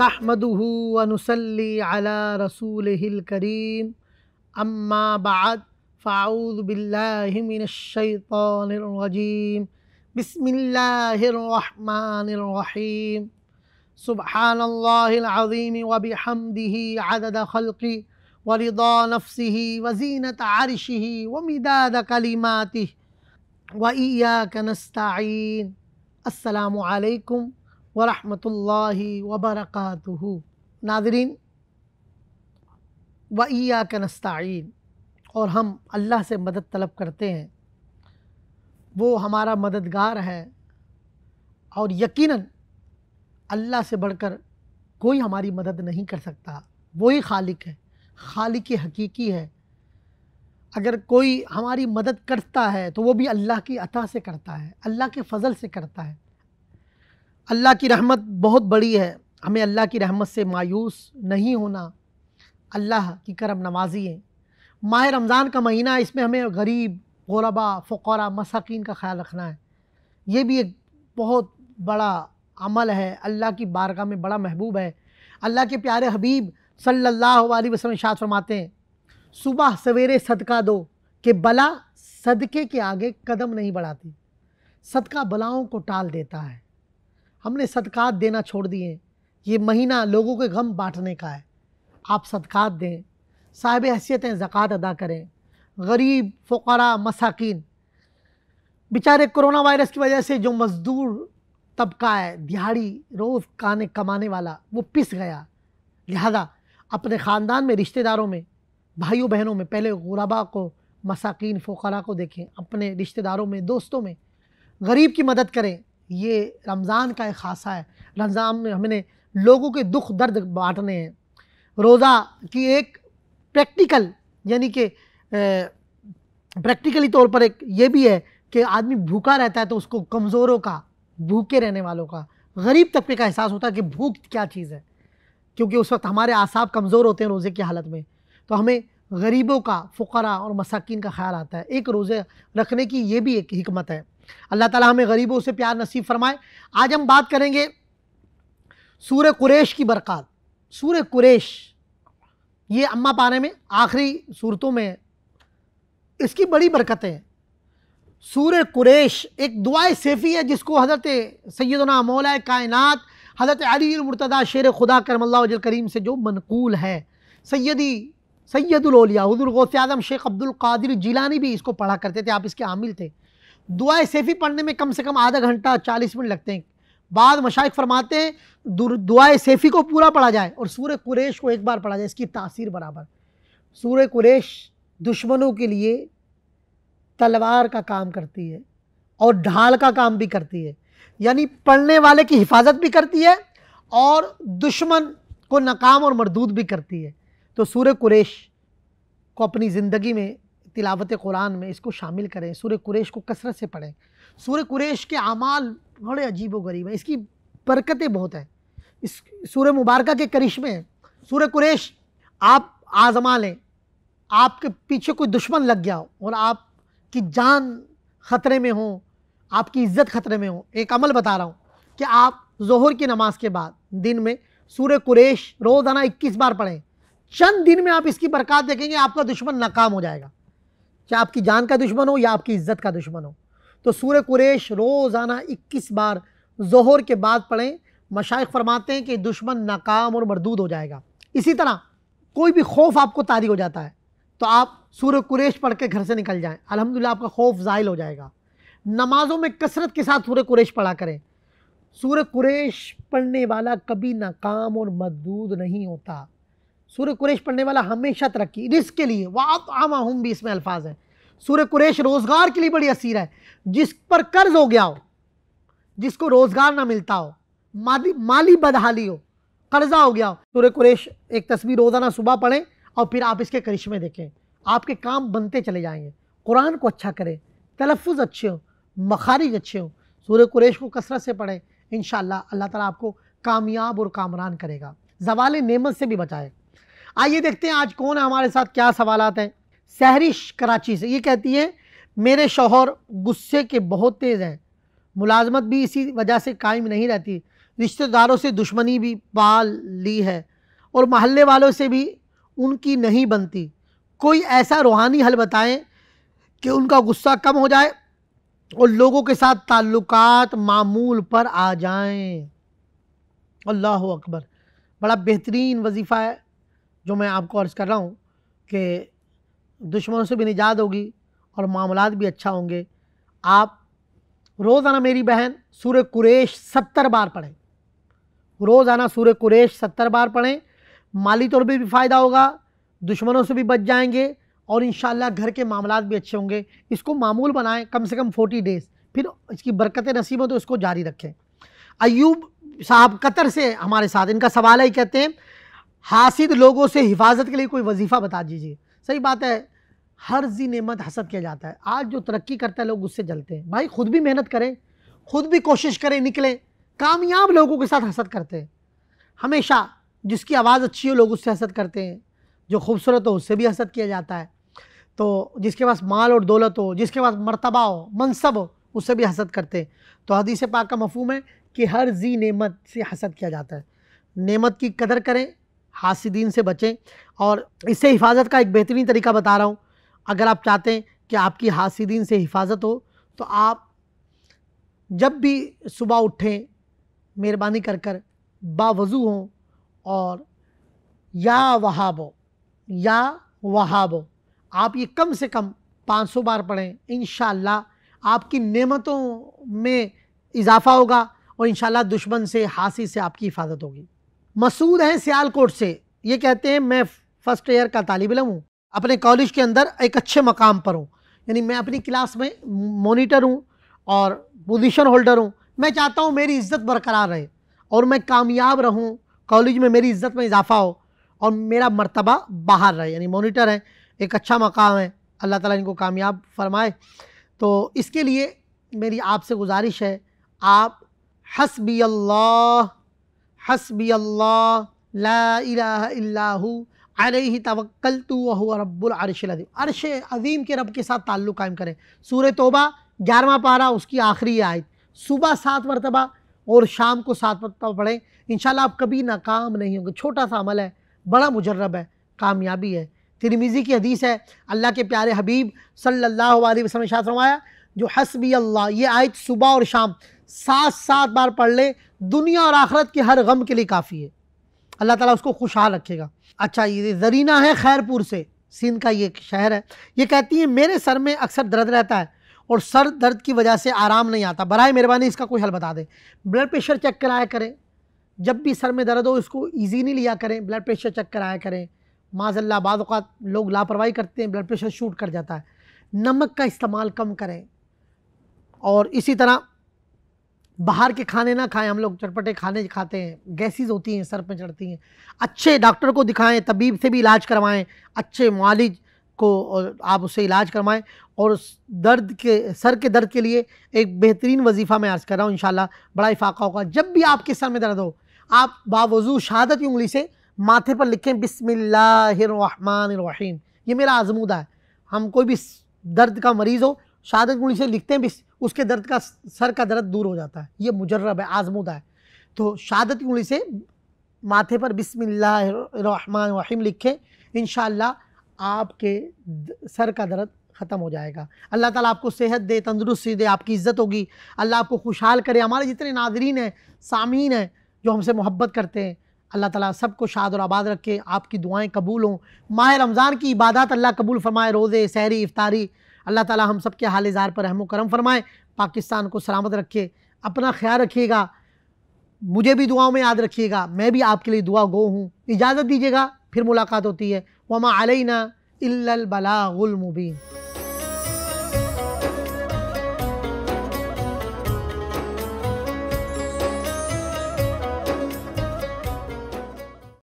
نحمده ونصلي على رسوله الكريم أما بعد فأعوذ بالله من الشيطان الرجيم بسم الله الرحمن الرحيم سبحان الله العظيم وبحمده عدد خلقه ورضا نفسه وزينة عرشه ومداد كلماته وإياك نستعين السلام عليكم वरहमतुल्लाहि वबरकातुहु नाजरीन वैया का नस्ताइन और हम अल्लाह से मदद तलब करते हैं वो हमारा मददगार है और यकीनन अल्लाह से बढ़कर कोई हमारी मदद नहीं कर सकता वही खालिक है खालिक हकीकी है अगर कोई हमारी मदद करता है तो वो भी अल्लाह की अता से करता है अल्लाह के फजल से करता है अल्लाह की रहमत बहुत बड़ी है हमें अल्लाह की रहमत से मायूस नहीं होना अल्लाह की करम नवाजी है माह रमज़ान का महीना इसमें हमें गरीब गरबा फ़ोरा मसाकिन का ख्याल रखना है ये भी एक बहुत बड़ा अमल है अल्लाह की बारगाह में बड़ा महबूब है अल्लाह के प्यारे हबीब सल्ला अलैहि शाह फरमाते हैं सुबह सवेरे सदका दो कि बला सदके के आगे कदम नहीं बढ़ाती सदका बलाओं को टाल देता है हमने सदकात देना छोड़ दिए ये महीना लोगों के गम बांटने का है आप सदकात दें साहिब हैसियतें ज़क़़त अदा करें गरीब फ़रा मसाकिन बेचारे कोरोना वायरस की वजह से जो मज़दूर तबका है दिहाड़ी रोज़ काने कमाने वाला वो पिस गया लिहाजा अपने ख़ानदान में रिश्तेदारों में भाइयों बहनों में पहले गुरबा को मसाकिन फ़रा को देखें अपने रिश्तेदारों में दोस्तों में गरीब की मदद करें ये रमज़ान का एक खासा है रमज़ान में हमने लोगों के दुख दर्द बांटने हैं रोज़ा की एक प्रैक्टिकल यानी कि प्रैक्टिकली तौर पर एक ये भी है कि आदमी भूखा रहता है तो उसको कमज़ोरों का भूखे रहने वालों का गरीब तबके का एहसास होता है कि भूख क्या चीज़ है क्योंकि उस वक्त हमारे आसाब कमज़ोर होते हैं रोज़े की हालत में तो हमें गरीबों का फ़ुकरा और मसाकिन का ख्याल आता है एक रोज़े रखने की ये भी एक हमत है अल्लाह ताला हमें गरीबों से प्यार नसीब फरमाए आज हम बात करेंगे सूर कुरेश की बरक़ात सूर कुरेश ये अम्मा पाने में आखिरी सूरतों में इसकी बड़ी बरकतें सूर्य सूर कुरेश एक दुआ सेफी है जिसको हज़रत सैदना मौला कायनत हज़रत अली मुर्तदा शेर खुदा करमल्ला करीम से जो मनकूल है सैदी सैदुलौलिया हजूर गौस आजम शेख अब्दुल कादिर जिलानी भी इसको पढ़ा करते थे आप इसके आमिल थे दुआ सैफ़ी पढ़ने में कम से कम आधा घंटा चालीस मिनट लगते हैं बाद मशाइक फरमाते हैं दुआ सैफ़ी को पूरा पढ़ा जाए और सूर्य कुरेश को एक बार पढ़ा जाए इसकी तासीर बराबर सूर्य कुरेश दुश्मनों के लिए तलवार का काम करती है और ढाल का काम भी करती है यानी पढ़ने वाले की हिफाजत भी करती है और दुश्मन को नाकाम और मरदूद भी करती है तो सूर्य कुरेश को अपनी ज़िंदगी में तिलावत कुरान में इसको शामिल करें सूर्य कुरेश को कसरत से पढ़ें सूर्य कुरेश के अमाल बड़े अजीब व गरीब हैं इसकी बरकतें बहुत हैं इस सूर्य मुबारक के करिश्मे हैं सूर्य कुरेश आप आजमा लें आपके पीछे कोई दुश्मन लग गया हो और आपकी जान ख़तरे में हो आपकी इज़्ज़त ख़तरे में हो एक अमल बता रहा हूँ कि आप जहर की नमाज के बाद दिन में सूर्य कुरेश रोज़ाना 21 बार पढ़ें चंद दिन में आप इसकी बरकत देखेंगे आपका दुश्मन नाकाम हो जाएगा चाहे आपकी जान का दुश्मन हो या आपकी इज्जत का दुश्मन हो तो सूर्य कुरेश रोज़ाना इक्कीस बार जहर के बाद पढ़ें मशाइ फरमाते हैं कि दुश्मन नाकाम और मरदूद हो जाएगा इसी तरह कोई भी खौफ आपको तारी हो जाता है तो आप सूर्य कुरेश पढ़ के घर से निकल जाएं अलहमदिल्ला आपका खौफ ज़ाहिल हो जाएगा नमाजों में कसरत के साथ सूर्य कुरेश पढ़ा करें सूर्य कुरेश पढ़ने वाला कभी नाकाम और मददूद नहीं होता सूर्य कुरेश पढ़ने वाला हमेशा तरक्की रिस्क के लिए वात आम आहूम भी इसमें अल्फाज है सूर्य कुरेश रोज़गार के लिए बड़ी असीर है जिस पर कर्ज हो गया हो जिसको रोज़गार ना मिलता हो माली माली बदहाली हो कर्जा हो गया हो सूर्य कुरेश एक तस्वीर रोज़ाना सुबह पढ़ें और फिर आप इसके करिश्मे देखें आपके काम बनते चले जाएंगे कुरान को अच्छा करें तलफ़ अच्छे हों मखारिज अच्छे हों सूर्य कुरेश को कसरत से पढ़ें इन अल्लाह ताला आपको कामयाब और कामरान करेगा जवाल नेमत से भी बचाए आइए देखते हैं आज कौन है हमारे साथ क्या सवाल हैं सहरिश कराची से ये कहती है मेरे शोहर गुस्से के बहुत तेज़ हैं मुलाजमत भी इसी वजह से कायम नहीं रहती रिश्तेदारों से दुश्मनी भी पाल ली है और महल्ले वालों से भी उनकी नहीं बनती कोई ऐसा रूहानी हल बताएं कि उनका गुस्सा कम हो जाए और लोगों के साथ ताल्लुक मामूल पर आ जाएं अल्लाह अकबर बड़ा बेहतरीन वजीफ़ा है जो मैं आपको अर्ज़ कर रहा हूँ कि दुश्मनों से भी निजात होगी और मामला भी अच्छा होंगे आप रोज़ाना मेरी बहन सूर्य कुरेश सत्तर बार पढ़ें रोज़ाना सूर्य कुरेश सत्तर बार पढ़ें माली तौर पर भी फ़ायदा होगा दुश्मनों से भी बच जाएंगे और इन घर के मामला भी अच्छे होंगे इसको मामूल बनाएं कम से कम फोर्टी डेज़ फिर इसकी बरकत नसीब हो तो इसको जारी रखें अयूब साहब कतर से हमारे साथ इनका सवाल है कहते हैं हासिद लोगों से हिफाजत के लिए कोई वजीफ़ा बता दीजिए सही बात है हर जी नेमत हसद किया जाता है आज जो तरक्की करता है लोग उससे जलते हैं भाई खुद भी मेहनत करें खुद भी कोशिश करें निकलें कामयाब लोगों के साथ हसद करते हैं हमेशा जिसकी आवाज़ अच्छी हो लोग उससे हसद करते हैं जो खूबसूरत हो उससे भी हसद किया जाता है तो जिसके पास माल और दौलत हो जिसके पास मरतबा हो मनसब हो उससे भी हसद करते हैं तो हदीस पाक का मफहम है कि हर जी नेमत से हसद किया जाता है नेमत की कदर करें हासिदीन से बचें और इससे हिफाजत का एक बेहतरीन तरीका बता रहा हूँ अगर आप चाहते हैं कि आपकी हासिदीन से हिफाजत हो तो आप जब भी सुबह उठें मेहरबानी कर कर बावजू हों और या हो या हो आप ये कम से कम 500 बार पढ़ें इन आपकी नेमतों में इजाफ़ा होगा और इन दुश्मन से हासी से आपकी हिफाजत होगी मसूद हैं सियालकोट से ये कहते हैं मैं फ़र्स्ट ईयर का तालब इलम हूँ अपने कॉलेज के अंदर एक अच्छे मकाम पर हूँ यानी मैं अपनी क्लास में मोनीटर हूँ और पोजिशन होल्डर हूँ मैं चाहता हूँ मेरी इज़्ज़त बरकरार रहे और मैं कामयाब रहूँ कॉलेज में मेरी इज़्ज़त में इजाफ़ा हो और मेरा मरतबा बाहर रहे यानी मोनीटर है एक अच्छा मकाम है अल्लाह ताला इनको कामयाब फरमाए तो इसके लिए मेरी आपसे गुजारिश है आप हसबी अल्लाह हसबी अल्लाह अलह तवक्ल तो रब्बुल अरश अरश अज़ीम के रब के साथ ताल्लुक़ कायम करें सूर तोबा ग्यारहवा पारा उसकी आखिरी आयत सुबह सात मरतबा और शाम को सात मरतबा पढ़ें इन आप कभी नाकाम नहीं होंगे छोटा सा अमल है बड़ा मुजरब है कामयाबी है तिरमिज़ी की हदीस है अल्लाह के प्यारे हबीब सल्लल्लाहु अलैहि वसल्लम शाह फरमाया जो हसबी अल्लाह ये आयत सुबह और शाम सात सात बार पढ़ ले दुनिया और आखरत के हर गम के लिए काफ़ी है अल्लाह ताला उसको खुशहाल रखेगा अच्छा ये जरीना है खैरपुर से सिंध का ये शहर है ये कहती है मेरे सर में अक्सर दर्द रहता है और सर दर्द की वजह से आराम नहीं आता बरए मेहरबानी इसका कोई हल बता दें ब्लड प्रेशर चेक कराया करें जब भी सर में दर्द हो इसको ईजी नहीं लिया करें ब्लड प्रेशर चेक कराया करें माजल्ला बाद लोग लापरवाही करते हैं ब्लड प्रेशर शूट कर जाता है नमक का इस्तेमाल कम करें और इसी तरह बाहर के खाने ना खाएं हम लोग चटपटे खाने खाते हैं गैसेस होती हैं सर पे चढ़ती हैं अच्छे डॉक्टर को दिखाएं तबीब से भी इलाज करवाएं अच्छे मालिज को आप उससे इलाज करवाएं और उस दर्द के सर के दर्द के लिए एक बेहतरीन वजीफ़ा मैं अर्ज़ कर रहा हूँ इन बड़ा इफाका होगा जब भी आपके सर में दर्द हो आप बावजू शहादत की उंगली से माथे पर लिखें बिसमिल्लाम ये मेरा आजमूदा है हम कोई भी दर्द का मरीज़ हो शहादत गुणी से लिखते हैं भी उसके दर्द का सर का दर्द दूर हो जाता है ये मुजर्रब है आजमूदा है तो शहादत गुणी से माथे पर बिसमिल्लाम लिखें इन आपके सर का दर्द ख़त्म हो जाएगा अल्लाह ताला आपको सेहत दे तंदुरुस्ती दे आपकी इज़्ज़त होगी अल्लाह आपको खुशहाल करे हमारे जितने नाजरीन हैं सामीन हैं जो हमसे मोहब्बत करते हैं अल्लाह ताला सबको शाद और आबाद रखे आपकी दुआएं कबूल हों माह रमज़ान की इबादत अल्लाह कबूल फरमाए रोज़े सहरी इफ्तारी अल्लाह ताला हम सब के हाल ज़ार पर रहम करम फरमाए पाकिस्तान को सलामत रखे अपना ख्याल रखिएगा मुझे भी दुआओं में याद रखिएगा मैं भी आपके लिए दुआ गो हूँ इजाज़त दीजिएगा फिर मुलाकात होती है वमा अलैना इल्लल बलागुल मुबीन